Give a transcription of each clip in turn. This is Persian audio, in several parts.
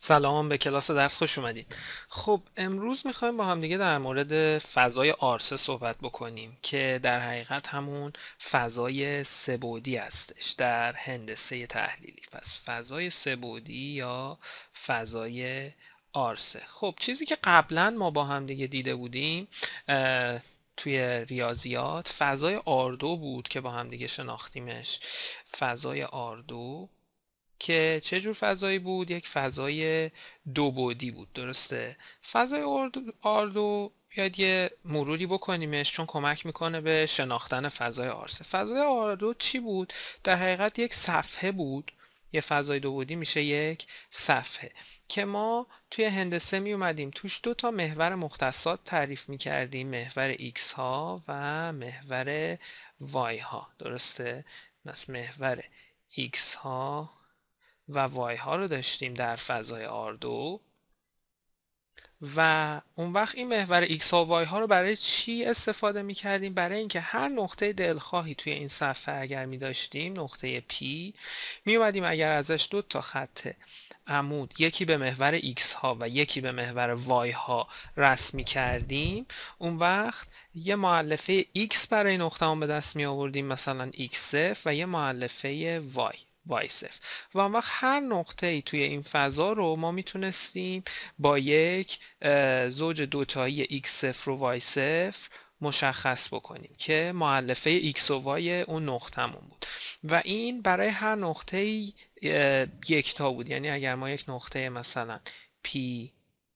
سلام به کلاس درس خوش اومدید خب امروز میخوایم با هم دیگه در مورد فضای آرسه صحبت بکنیم که در حقیقت همون فضای سبودی هستش در هندسه تحلیلی پس فضای سبودی یا فضای آرسه خب چیزی که قبلا ما با همدیگه دیده بودیم توی ریاضیات فضای آردو بود که با هم دیگه شناختیمش فضای آردو که چه جور فضایی بود یک فضای دو بودی بود درسته فضای آردو بیاید یه مروری بکنیمش چون کمک میکنه به شناختن فضای آرسه فضای آردو چی بود در حقیقت یک صفحه بود یه فضای دو بودی میشه یک صفحه که ما توی هندسه می اومدیم توش دو تا محور مختصات تعریف می کردیم محور X ها و محور وای ها درسته؟ پس محور X ها و وای ها رو داشتیم در فضای R2 و اون وقت این محور X ها و وای ها رو برای چی استفاده می کردیم؟ برای اینکه هر نقطه دلخواهی توی این صفحه اگر می داشتیم نقطه P می اگر ازش دو تا خط عمود یکی به محور X ها و یکی به محور وای ها رسم کردیم اون وقت یه معلفه X برای نقطه به دست می آوردیم مثلا X0 و یه معلفه Y وایسف و اون وقت هر نقطه ای توی این فضا رو ما میتونستیم با یک زوج دوتایی x 0 و y 0 مشخص بکنیم که معلفه x و y اون نقطمون بود و این برای هر نقطه ای تا بود یعنی اگر ما یک نقطه مثلا P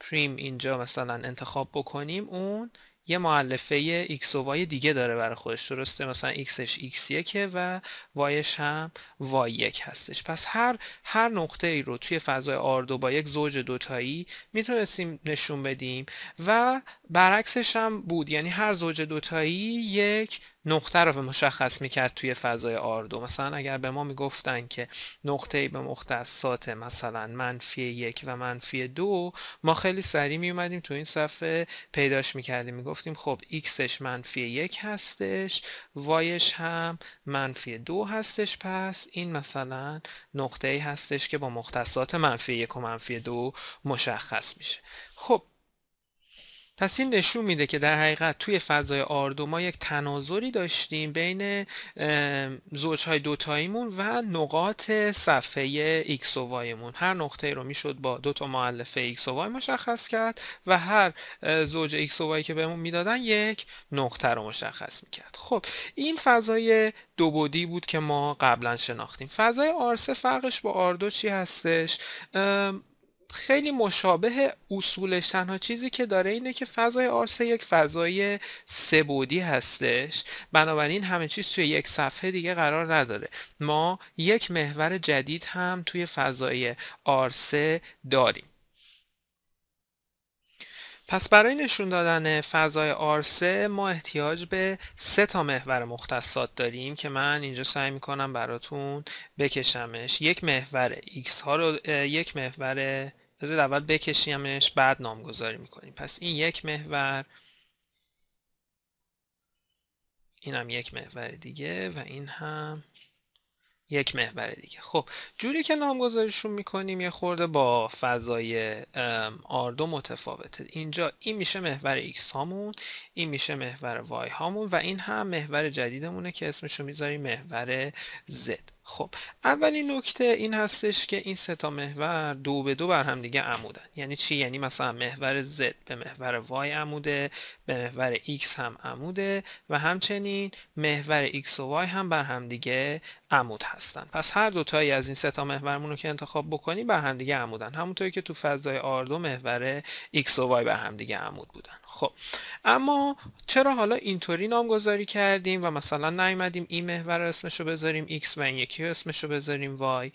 پریم اینجا مثلا انتخاب بکنیم اون یه معلفه x و y دیگه داره برای خودش درسته مثلا xش x1 و yش هم y1 هستش پس هر هر نقطه ای رو توی فضای R2 با یک زوج دوتایی میتونستیم نشون بدیم و برعکسش هم بود یعنی هر زوج دوتایی یک نقطه رو مشخص میکرد توی فضای آردو مثلا اگر به ما میگفتن که نقطه به مختصات مثلا منفی یک و منفی دو ما خیلی سریع میومدیم تو این صفحه پیداش میکردیم میگفتیم خب ایکسش منفی یک هستش وایش هم منفی دو هستش پس این مثلا نقطه ای هستش که با مختصات منفی یک و منفی دو مشخص میشه خب پس این نشون میده که در حقیقت توی فضای آردو ما یک تناظری داشتیم بین زوجهای دوتاییمون و نقاط صفحه x و هر نقطه رو میشد با دوتا معلفه x و y مشخص کرد و هر زوج x و y که بهمون میدادن یک نقطه رو مشخص میکرد خب این فضای دو بودی بود که ما قبلا شناختیم فضای آرسه فرقش با آردو چی هستش خیلی مشابه اصولش تنها چیزی که داره اینه که فضای آرسه یک فضای سبودی هستش بنابراین همه چیز توی یک صفحه دیگه قرار نداره ما یک محور جدید هم توی فضای آرسه داریم پس برای نشون دادن فضای R3 ما احتیاج به سه تا محور مختصات داریم که من اینجا سعی میکنم براتون بکشمش یک محور x ها رو یک محور بذار اول بکشیمش بعد نامگذاری میکنیم پس این یک محور این هم یک محور دیگه و این هم یک محور دیگه خب جوری که نامگذاریشون میکنیم یه خورده با فضای آردو متفاوته اینجا این میشه محور X هامون این میشه محور وای هامون و این هم محور جدیدمونه که اسمشو میذاریم محور Z خب اولین نکته این هستش که این سه تا محور دو به دو بر هم دیگه عمودن یعنی چی یعنی مثلا محور Z به محور وای عموده به محور X هم عموده و همچنین محور X و Y هم بر هم دیگه عمود هستن پس هر دوتایی از این سه تا محورمون رو که انتخاب بکنی بر هم دیگه عمودن همونطوری که تو فضای آر دو محور x و y بر هم دیگه عمود بودن خب اما چرا حالا اینطوری نامگذاری کردیم و مثلا نیومدیم این محور رو اسمش رو بذاریم x و این یکی رو اسمش رو بذاریم y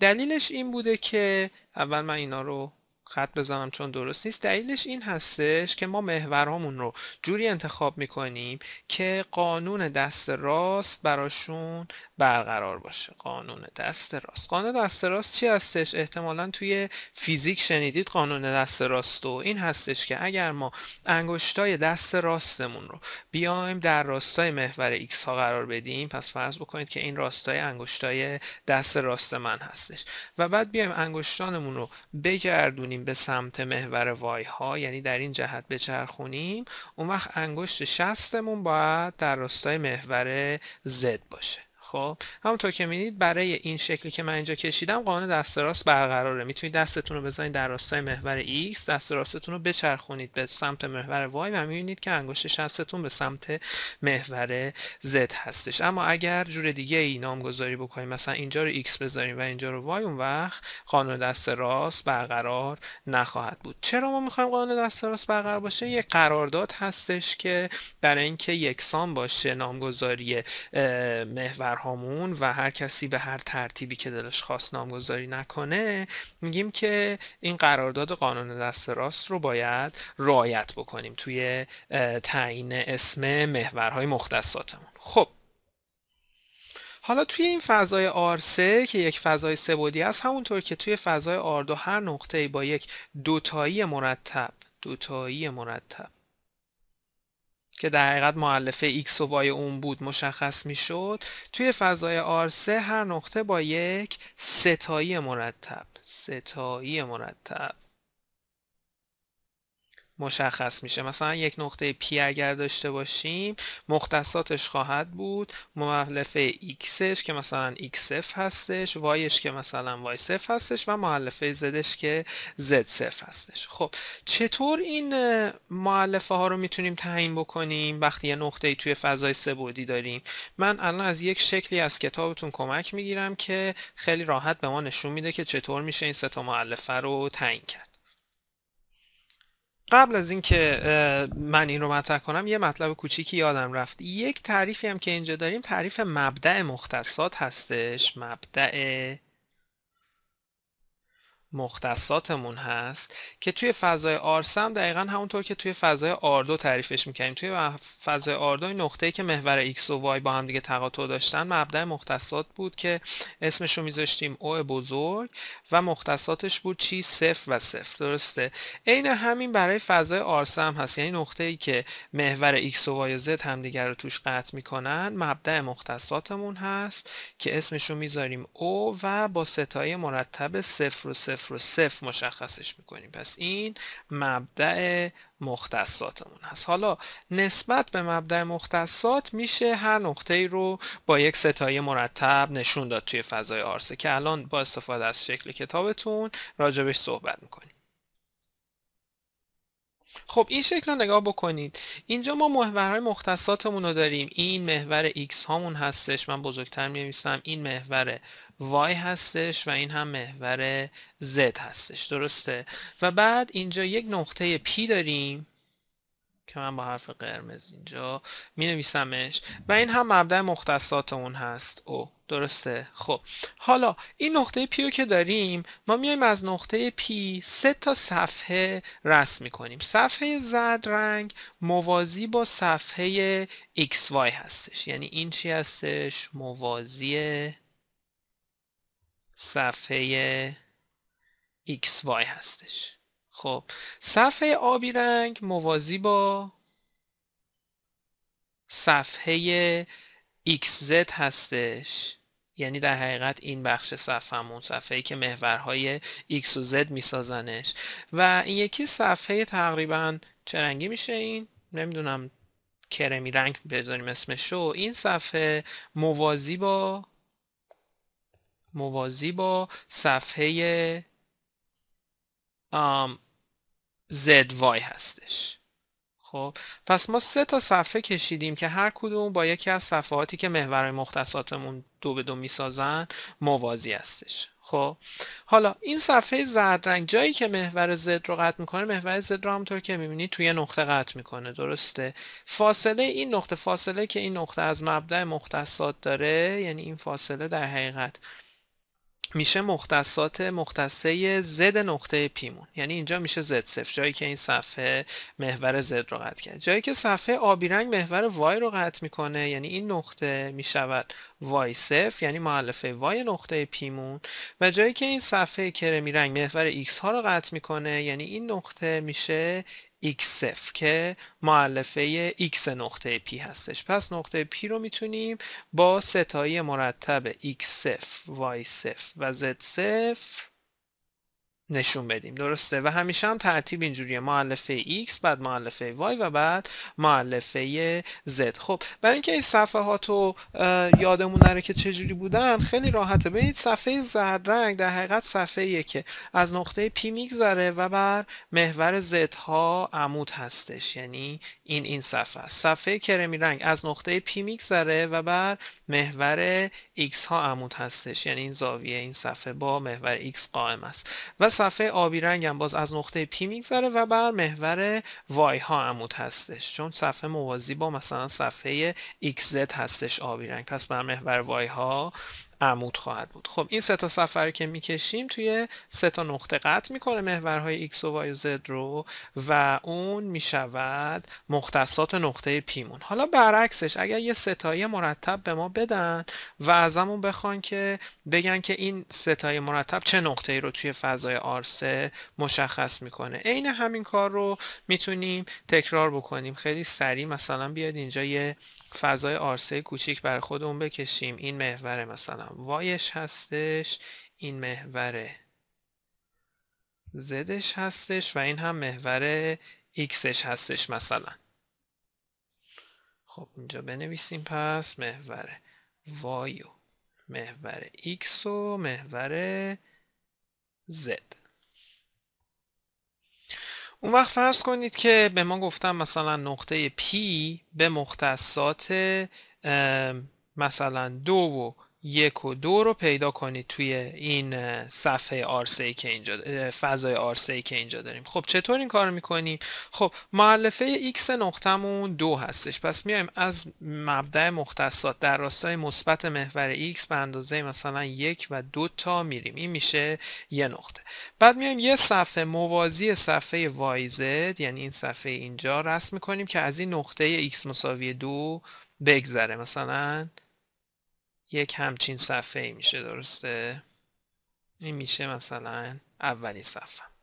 دلیلش این بوده که اول من اینا رو خط بزنم چون درست نیست دلیلش این هستش که ما محورهامون رو جوری انتخاب میکنیم که قانون دست راست براشون برقرار باشه قانون دست راست قانون دست راست چی هستش احتمالا توی فیزیک شنیدید قانون دست راست و این هستش که اگر ما انگشتای دست راستمون رو بیایم در راستای محور x ها قرار بدیم پس فرض بکنید که این راستای انگشتای دست راست من هستش و بعد بیایم انگشتانمون رو بگردونیم به سمت محور وای ها یعنی در این جهت بچرخونیم اون وقت انگشت شستمون باید در راستای محور زد باشه خب همونطور که میدید برای این شکلی که من اینجا کشیدم قانون دست راست برقراره میتونید دستتون رو بزنید در راستای محور x دست راستتون رو بچرخونید به سمت محور y و میبینید که انگشت شستتون به سمت محور z هستش اما اگر جور دیگه ای نامگذاری بکنیم مثلا اینجا رو x بذاریم و اینجا رو y اون وقت قانون دست راست برقرار نخواهد بود چرا ما میخوایم قانون دست راست برقرار باشه یک قرارداد هستش که برای اینکه یکسان باشه نامگذاری محور هامون و هر کسی به هر ترتیبی که دلش خواست نامگذاری نکنه میگیم که این قرارداد قانون دست راست رو باید رعایت بکنیم توی تعیین اسم محورهای مختصاتمون خب حالا توی این فضای آر3 که یک فضای سبودی است همونطور که توی فضای آر2 هر نقطه با یک دوتایی مرتب دوتایی مرتب که در حقیقت معلفه x و y اون بود مشخص می شد. توی فضای R3 هر نقطه با یک ستایی مرتب ستایی مرتب مشخص میشه مثلا یک نقطه پی اگر داشته باشیم مختصاتش خواهد بود معلفه ایکسش که مثلا ایکس هستش وایش که مثلا وای هستش و معلفه زدش که زد صفر هستش خب چطور این معلفه ها رو میتونیم تعیین بکنیم وقتی یه نقطه توی فضای سبودی داریم من الان از یک شکلی از کتابتون کمک میگیرم که خیلی راحت به ما نشون میده که چطور میشه این سه تا معلفه رو تعیین کرد قبل از اینکه من این رو مطرح کنم یه مطلب کوچیکی یادم رفت یک تعریفی هم که اینجا داریم تعریف مبدع مختصات هستش مبدع مختصاتمون هست که توی فضای آرسم دقیقا همونطور که توی فضای آردو تعریفش میکنیم توی فضای آردو این ای که محور x و y با هم دیگه تقاطع داشتن مبدع مختصات بود که اسمش رو میذاشتیم او بزرگ و مختصاتش بود چی صفر و صفر درسته عین همین برای فضای آرسم هست یعنی ای که محور x و y و z همدیگه رو توش قطع میکنن مبدع مختصاتمون هست که اسمش میذاریم او و با ستای مرتب صفر و صفر صفر صفر مشخصش میکنیم پس این مبدع مختصاتمون هست حالا نسبت به مبدع مختصات میشه هر نقطه رو با یک ستایه مرتب نشون داد توی فضای آرسه که الان با استفاده از شکل کتابتون راجبش صحبت میکنیم خب این شکل رو نگاه بکنید اینجا ما محورهای مختصاتمون رو داریم این محور x هامون هستش من بزرگتر می نویسم این محور y هستش و این هم محور z هستش درسته و بعد اینجا یک نقطه p داریم که من با حرف قرمز اینجا می نویسمش و این هم مبدع مختصاتمون هست او درسته خب حالا این نقطه پی رو که داریم ما میایم از نقطه پی سه تا صفحه رسم کنیم صفحه زرد رنگ موازی با صفحه وای هستش یعنی این چی هستش موازی صفحه وای هستش خب صفحه آبی رنگ موازی با صفحه xz هستش یعنی در حقیقت این بخش همون صفحه ای که محورهای x و z میسازنش و این یکی صفحه تقریبا چه میشه این نمیدونم کرمی رنگ بذاریم اسمشو این صفحه موازی با موازی با صفحه Y هستش خب پس ما سه تا صفحه کشیدیم که هر کدوم با یکی از صفحاتی که محور مختصاتمون دو به دو میسازن موازی هستش خب حالا این صفحه زرد رنگ جایی که محور زد رو قطع میکنه محور زد رو همونطور که میبینید توی نقطه قطع میکنه درسته فاصله این نقطه فاصله که این نقطه از مبدع مختصات داره یعنی این فاصله در حقیقت میشه مختصات مختصه زد نقطه پیمون یعنی اینجا میشه زد صفر جایی که این صفحه محور زد رو قطع کرد جایی که صفحه آبی رنگ محور وای رو قطع میکنه یعنی این نقطه میشود وای صفر یعنی معلفه وای نقطه پیمون و جایی که این صفحه کرمی رنگ محور ایکس ها رو قطع میکنه یعنی این نقطه میشه x0 که معلفه x نقطه p هستش پس نقطه p رو میتونیم با ستایی مرتب x0 y0 و z0 نشون بدیم درسته و همیشه هم ترتیب اینجوریه معلفه x بعد معلفه y و بعد معلفه z خب برای اینکه این صفحات رو یادمون نره که چجوری بودن خیلی راحته ببینید صفحه زرد رنگ در حقیقت صفحه که از نقطه P میگذره و بر محور z ها عمود هستش یعنی این این صفحه است صفحه کرمی رنگ از نقطه P میگذره و بر محور x ها عمود هستش یعنی این زاویه این صفحه با محور x قائم است و صفحه آبی رنگ هم باز از نقطه پی میگذره و بر محور وای ها عمود هستش چون صفحه موازی با مثلا صفحه XZ هستش آبی رنگ پس بر محور وای ها عمود خواهد بود خب این سه تا سفر که میکشیم توی سه تا نقطه قطع میکنه محورهای x و y و z رو و اون میشود مختصات نقطه پیمون حالا برعکسش اگر یه ستایی مرتب به ما بدن و ازمون بخوان که بگن که این ستای مرتب چه نقطه ای رو توی فضای R3 مشخص میکنه عین همین کار رو میتونیم تکرار بکنیم خیلی سریع مثلا بیاد اینجا یه فضای آرسه کوچیک بر خودمون بکشیم این محور مثلا وایش هستش این محور زدش هستش و این هم محور ایکسش هستش مثلا خب اینجا بنویسیم پس محور و محور ایکس و محور زد اون وقت فرض کنید که به ما گفتم مثلا نقطه P به مختصات مثلا دو و یک و دو رو پیدا کنید توی این صفحه آرسه ای که اینجا فضای آرسه ای که اینجا داریم خب چطور این کار میکنیم خب معلفه x نقطمون دو هستش پس میایم از مبدع مختصات در راستای مثبت محور x به اندازه مثلا یک و دو تا میریم این میشه یه نقطه بعد میایم یه صفحه موازی صفحه yz یعنی این صفحه اینجا رسم میکنیم که از این نقطه x مساوی دو بگذره مثلا یک همچین صفحه میشه درسته این میشه مثلا اولی صفحه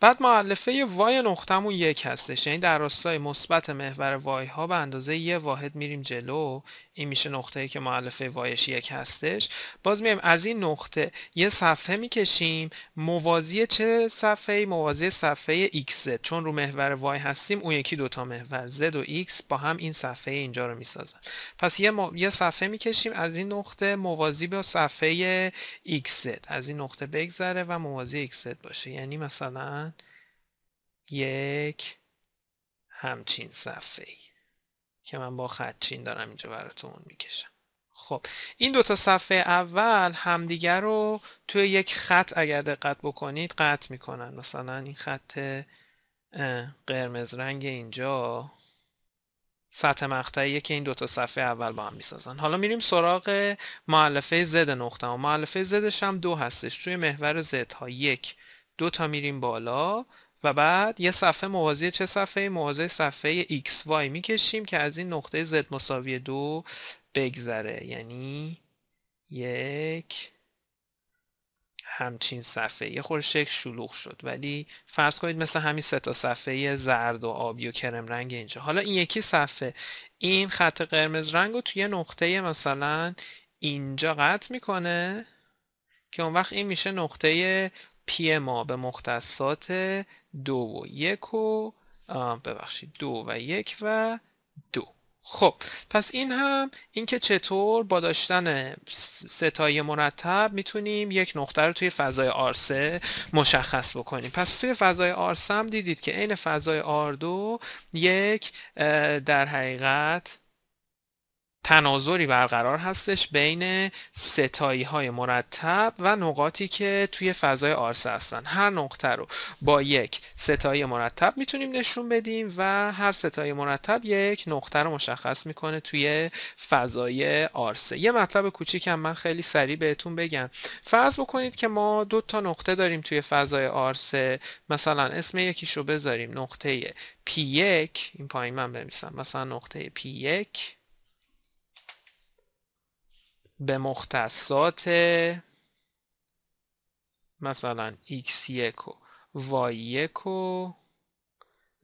بعد معلفه وای نقطمون یک هستش یعنی در راستای مثبت محور وای ها به اندازه یه واحد میریم جلو این میشه نقطه ای که معلفه وایش یک هستش باز میایم از این نقطه یه صفحه میکشیم موازی چه صفحه موازی صفحه x چون رو محور وای هستیم اون یکی دوتا محور z و x با هم این صفحه اینجا رو میسازن پس یه, یه صفحه میکشیم از این نقطه موازی به صفحه ایکس از این نقطه بگذره و موازی ایکس باشه یعنی مثلا مثلا یک همچین صفحه ای که من با خط چین دارم اینجا براتون میکشم خب این دو تا صفحه اول همدیگر رو توی یک خط اگر دقت بکنید قطع میکنن مثلا این خط قرمز رنگ اینجا سطح مقطعیه که این دو تا صفحه اول با هم میسازن حالا میریم سراغ معلفه زد نقطه و معلفه زدش هم دو هستش توی محور زد ها یک دو تا میریم بالا و بعد یه صفحه موازی چه صفحه موازی صفحه xy میکشیم که از این نقطه z مساوی دو بگذره یعنی یک همچین صفحه یه خور شکل شلوغ شد ولی فرض کنید مثل همین سه تا صفحه زرد و آبی و کرم رنگ اینجا حالا این یکی صفحه این خط قرمز رنگ رو توی نقطه مثلا اینجا قطع میکنه که اون وقت این میشه نقطه پی ما به مختصات دو و یک و ببخشید دو و یک و دو خب پس این هم اینکه چطور با داشتن ستای مرتب میتونیم یک نقطه رو توی فضای آرسه مشخص بکنیم پس توی فضای آرسه هم دیدید که عین فضای آردو یک در حقیقت تناظری برقرار هستش بین ستایی های مرتب و نقاطی که توی فضای آرسه هستن هر نقطه رو با یک ستایی مرتب میتونیم نشون بدیم و هر ستایی مرتب یک نقطه رو مشخص میکنه توی فضای آرسه یه مطلب کوچیکم من خیلی سریع بهتون بگم فرض بکنید که ما دو تا نقطه داریم توی فضای آرسه مثلا اسم یکیش رو بذاریم نقطه P1 این پایین من بنویسم مثلا نقطه P1 به مختصات مثلا x1 و y1 و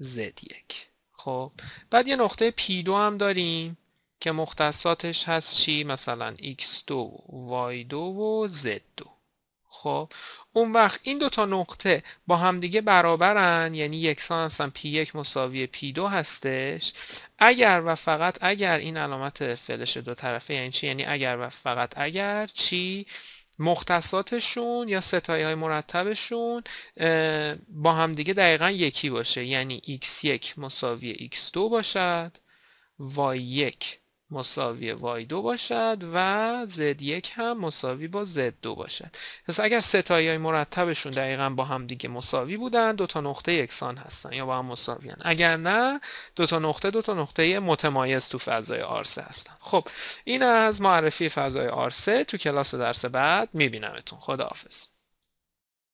z1 خب بعد یه نقطه P2 هم داریم که مختصاتش هست چی مثلا x2 و y2 و z2 خب اون وقت این دو تا نقطه با همدیگه برابرن یعنی یکسان هستن پی یک مساوی پی دو هستش اگر و فقط اگر این علامت فلش دو طرفه یعنی چی یعنی اگر و فقط اگر چی مختصاتشون یا ستایی های مرتبشون با همدیگه دقیقا یکی باشه یعنی x1 مساوی x2 باشد y1 مساوی y 2 باشد و z یک هم مساوی با z دو باشد پس اگر ستایی های مرتبشون دقیقا با هم دیگه مساوی بودن دو تا نقطه یکسان هستن یا با هم مساویان اگر نه دو تا نقطه دو تا نقطه متمایز تو فضای آرسه هستن خب این از معرفی فضای آرسه تو کلاس درس بعد میبینمتون خداحافظ